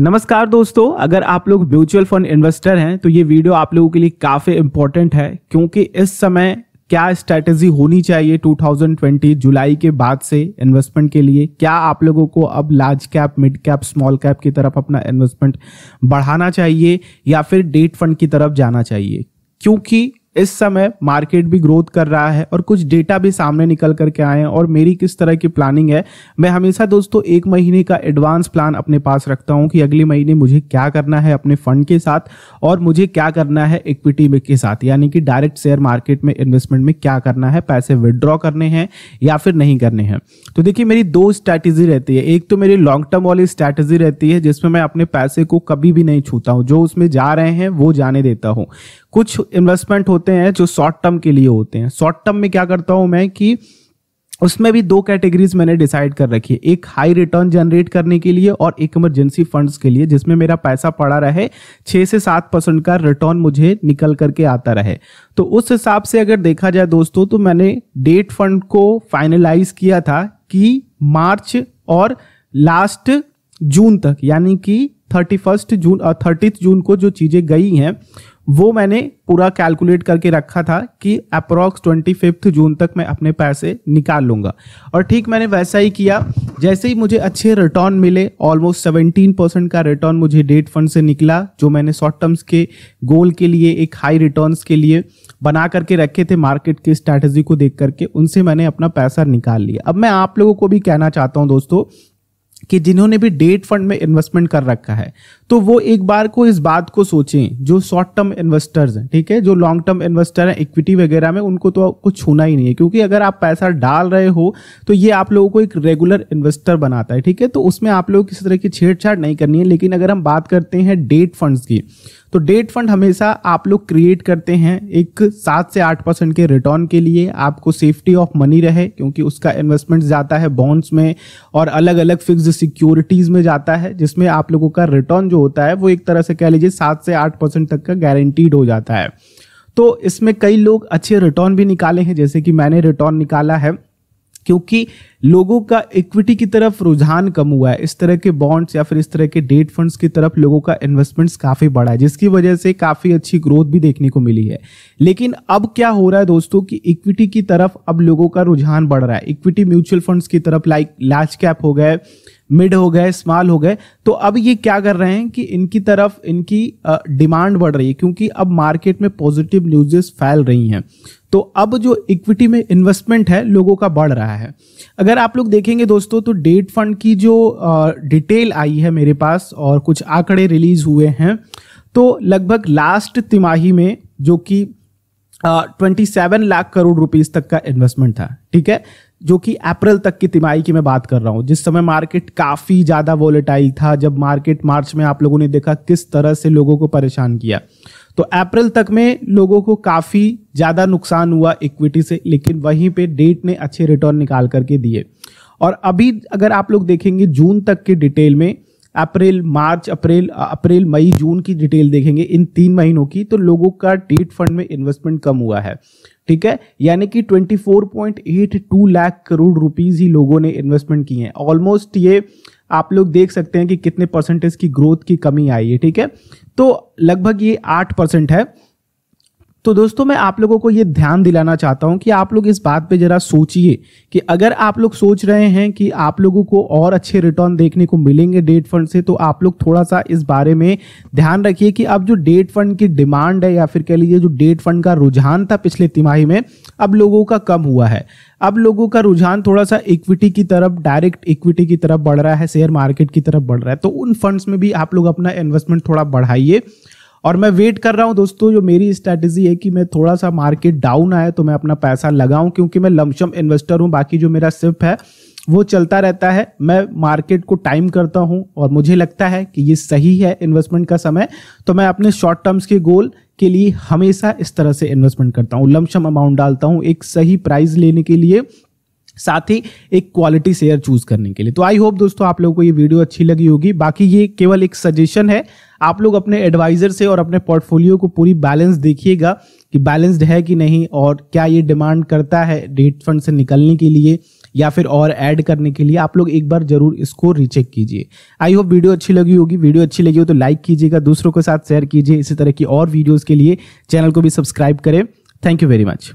नमस्कार दोस्तों अगर आप लोग म्यूचुअल फंड इन्वेस्टर हैं तो ये वीडियो आप लोगों के लिए काफ़ी इंपॉर्टेंट है क्योंकि इस समय क्या स्ट्रैटेजी होनी चाहिए 2020 जुलाई के बाद से इन्वेस्टमेंट के लिए क्या आप लोगों को अब large cap mid cap small cap की तरफ अपना इन्वेस्टमेंट बढ़ाना चाहिए या फिर डेट फंड की तरफ जाना चाहिए क्योंकि इस समय मार्केट भी ग्रोथ कर रहा है और कुछ डेटा भी सामने निकल करके आए हैं और मेरी किस तरह की प्लानिंग है मैं हमेशा दोस्तों एक महीने का एडवांस प्लान अपने पास रखता हूं कि अगले महीने मुझे क्या करना है अपने फंड के साथ और मुझे क्या करना है इक्विटी में के साथ यानी कि डायरेक्ट शेयर मार्केट में इन्वेस्टमेंट में क्या करना है पैसे विदड्रॉ करने हैं या फिर नहीं करने हैं तो देखिए मेरी दो स्ट्रैटेजी रहती है एक तो मेरी लॉन्ग टर्म वाली स्ट्रैटेजी रहती है जिसमें मैं अपने पैसे को कभी भी नहीं छूता हूँ जो उसमें जा रहे हैं वो जाने देता हूँ कुछ इन्वेस्टमेंट होते हैं जो शॉर्ट टर्म के लिए होते हैं शॉर्ट टर्म में क्या करता हूं मैं कि उसमें भी दो कैटेगरीज मैंने डिसाइड कर रखी है एक हाई रिटर्न जनरेट करने के लिए और एक इमरजेंसी फंड्स के लिए जिसमें मेरा पैसा पड़ा रहे छः से सात परसेंट का रिटर्न मुझे निकल करके आता रहे तो उस हिसाब से अगर देखा जाए दोस्तों तो मैंने डेट फंड को फाइनलाइज किया था कि मार्च और लास्ट जून तक यानी कि thirty first June thirty June को जो चीज़ें गई हैं वो मैंने पूरा कैलकुलेट करके रखा था कि अप्रॉक्स ट्वेंटी फिफ्थ जून तक मैं अपने पैसे निकाल लूँगा और ठीक मैंने वैसा ही किया जैसे ही मुझे अच्छे रिटर्न मिले ऑलमोस्ट सेवेंटीन परसेंट का रिटर्न मुझे डेट फंड से निकला जो मैंने शॉर्ट टर्म्स के गोल के लिए एक हाई रिटर्न के लिए बना करके रखे थे मार्केट की स्ट्रैटेजी को देख करके उनसे मैंने अपना पैसा निकाल लिया अब मैं आप लोगों को भी कहना चाहता हूँ दोस्तों कि जिन्होंने भी डेट फंड में इन्वेस्टमेंट कर रखा है तो वो एक बार को इस बात को सोचें जो शॉर्ट टर्म इन्वेस्टर्स हैं ठीक है जो लॉन्ग टर्म इन्वेस्टर हैं इक्विटी वगैरह में उनको तो कुछ छूना ही नहीं है क्योंकि अगर आप पैसा डाल रहे हो तो ये आप लोगों को एक रेगुलर इन्वेस्टर बनाता है ठीक है तो उसमें आप लोग किसी तरह की छेड़छाड़ नहीं करनी है लेकिन अगर हम बात करते हैं डेट फंड्स की तो डेट फंड हमेशा आप लोग क्रिएट करते हैं एक सात से आठ परसेंट के रिटर्न के लिए आपको सेफ्टी ऑफ मनी रहे क्योंकि उसका इन्वेस्टमेंट जाता है बॉन्ड्स में और अलग अलग फिक्स सिक्योरिटीज में जाता है जिसमें आप लोगों का रिटर्न जो होता है वो एक तरह से कह लीजिए सात से आठ परसेंट तक का गारंटीड हो जाता है तो इसमें कई लोग अच्छे रिटर्न भी निकाले हैं जैसे कि मैंने रिटर्न निकाला है क्योंकि लोगों का इक्विटी की तरफ रुझान कम हुआ है इस तरह के बॉन्ड्स या फिर इस तरह के डेट फंड्स की तरफ लोगों का इन्वेस्टमेंट्स काफ़ी बढ़ा है जिसकी वजह से काफ़ी अच्छी ग्रोथ भी देखने को मिली है लेकिन अब क्या हो रहा है दोस्तों कि इक्विटी की तरफ अब लोगों का रुझान बढ़ रहा है इक्विटी म्यूचुअल फंड्स की तरफ लाइक लार्ज कैप हो गए मिड हो गए स्मॉल हो गए तो अब ये क्या कर रहे हैं कि इनकी तरफ इनकी डिमांड बढ़ रही है क्योंकि अब मार्केट में पॉजिटिव न्यूजेस फैल रही हैं तो अब जो इक्विटी में इन्वेस्टमेंट है लोगों का बढ़ रहा है अगर आप लोग देखेंगे दोस्तों तो डेट फंड की जो डिटेल आई है मेरे पास और कुछ आंकड़े रिलीज हुए हैं तो लगभग लास्ट तिमाही में जो कि twenty seven lakh crore rupees तक का इन्वेस्टमेंट था ठीक है जो कि अप्रैल तक की तिमाही की मैं बात कर रहा हूँ जिस समय मार्केट काफ़ी ज़्यादा वॉलेटाइल था जब मार्केट मार्च में आप लोगों ने देखा किस तरह से लोगों को परेशान किया तो अप्रैल तक में लोगों को काफ़ी ज़्यादा नुकसान हुआ इक्विटी से लेकिन वहीं पे डेट ने अच्छे रिटर्न निकाल करके दिए और अभी अगर आप लोग देखेंगे जून तक के डिटेल में अप्रैल मार्च अप्रैल अप्रैल मई जून की डिटेल देखेंगे इन तीन महीनों की तो लोगों का डेट फंड में इन्वेस्टमेंट कम हुआ है ठीक है यानी कि 24.82 लाख करोड़ रुपीज ही लोगों ने इन्वेस्टमेंट की है ऑलमोस्ट ये आप लोग देख सकते हैं कि कितने परसेंटेज की ग्रोथ की कमी आई है ठीक है तो लगभग ये आठ परसेंट है तो दोस्तों मैं आप लोगों को ये ध्यान दिलाना चाहता हूँ कि आप लोग इस बात पे जरा सोचिए कि अगर आप लोग सोच रहे हैं कि आप लोगों को और अच्छे रिटर्न देखने को मिलेंगे डेट फंड से तो आप लोग थोड़ा सा इस बारे में ध्यान रखिए कि अब जो डेट फंड की डिमांड है या फिर कह लीजिए जो डेट फंड का रुझान था पिछले तिमाही में अब लोगों का कम हुआ है अब लोगों का रुझान थोड़ा सा इक्विटी की तरफ डायरेक्ट इक्विटी की तरफ बढ़ रहा है शेयर मार्केट की तरफ बढ़ रहा है तो उन फंड्स में भी आप लोग अपना इन्वेस्टमेंट थोड़ा बढ़ाइए और मैं वेट कर रहा हूँ दोस्तों जो मेरी स्ट्रैटेजी है कि मैं थोड़ा सा मार्केट डाउन आया तो मैं अपना पैसा लगाऊं क्योंकि मैं लमसम इन्वेस्टर हूँ बाकी जो मेरा सिप है वो चलता रहता है मैं मार्केट को टाइम करता हूँ और मुझे लगता है कि ये सही है इन्वेस्टमेंट का समय तो मैं अपने शॉर्ट टर्म्स के गोल के लिए हमेशा इस तरह से इन्वेस्टमेंट करता हूँ लमसम अमाउंट डालता हूँ एक सही प्राइस लेने के लिए साथ ही एक क्वालिटी शेयर चूज करने के लिए तो आई होप दोस्तों आप लोगों को ये वीडियो अच्छी लगी होगी बाकी ये केवल एक सजेशन है आप लोग अपने एडवाइजर से और अपने पोर्टफोलियो को पूरी बैलेंस देखिएगा कि बैलेंस्ड है कि नहीं और क्या ये डिमांड करता है डेट फंड से निकलने के लिए या फिर और ऐड करने के लिए आप लोग एक बार जरूर इसको रीचेक कीजिए आई होप वीडियो अच्छी लगी होगी वीडियो अच्छी लगी हो तो लाइक कीजिएगा दूसरों के साथ शेयर कीजिए इसी तरह की और वीडियोज़ के लिए चैनल को भी सब्सक्राइब करें थैंक यू वेरी मच